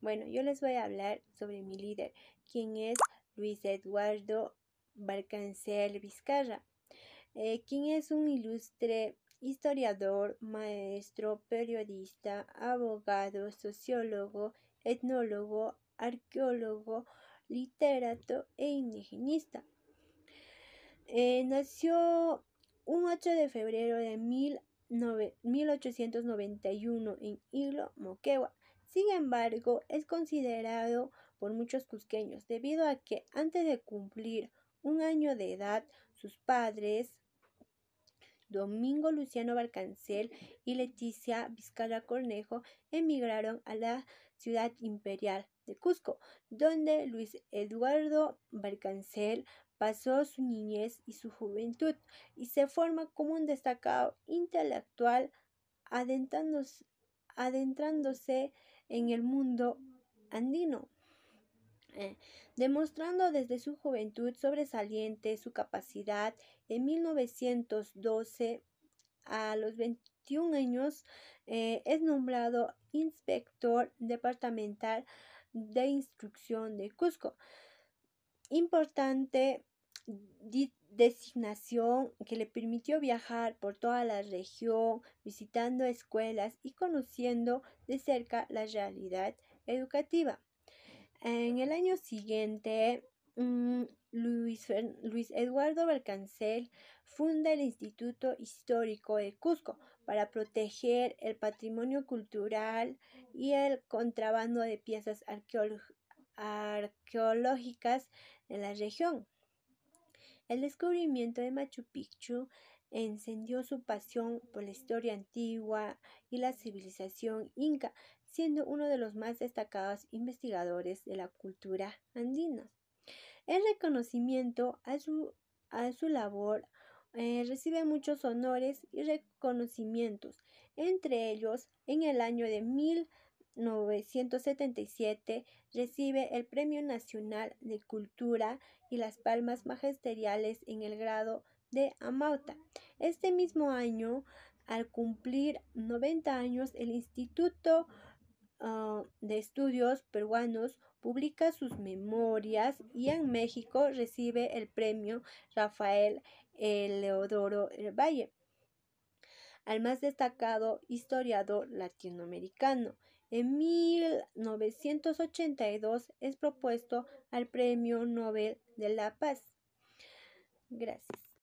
Bueno, yo les voy a hablar sobre mi líder, quien es Luis Eduardo Balcancel Vizcarra, eh, quien es un ilustre historiador, maestro, periodista, abogado, sociólogo, etnólogo, arqueólogo, literato e indigenista. Eh, nació un 8 de febrero de 1891 en Ilo, Moquegua. Sin embargo, es considerado por muchos cusqueños debido a que antes de cumplir un año de edad, sus padres, Domingo Luciano Barcancel y Leticia Vizcarra Cornejo, emigraron a la ciudad imperial de Cusco, donde Luis Eduardo Barcancel pasó su niñez y su juventud y se forma como un destacado intelectual adentrándose, adentrándose en el mundo andino, eh, demostrando desde su juventud sobresaliente su capacidad. En 1912, a los 21 años, eh, es nombrado inspector departamental de instrucción de Cusco. Importante designación que le permitió viajar por toda la región, visitando escuelas y conociendo de cerca la realidad educativa. En el año siguiente, mm, Luis, Eduardo Balcancel funda el Instituto Histórico de Cusco para proteger el patrimonio cultural y el contrabando de piezas arqueológicas en la región. El descubrimiento de Machu Picchu encendió su pasión por la historia antigua y la civilización inca, siendo uno de los más destacados investigadores de la cultura andina. El reconocimiento a su, a su labor, eh, recibe muchos honores y reconocimientos, entre ellos en el año de mil 1977 recibe el Premio Nacional de Cultura y las Palmas Magisteriales en el grado de Amauta. Este mismo año, al cumplir 90 años, el Instituto ah, de Estudios Peruanos publica sus memorias y en México recibe el premio Rafael Eleodoro el Valle al más destacado historiador latinoamericano. En 1982 es propuesto al Premio Nobel de la Paz. Gracias.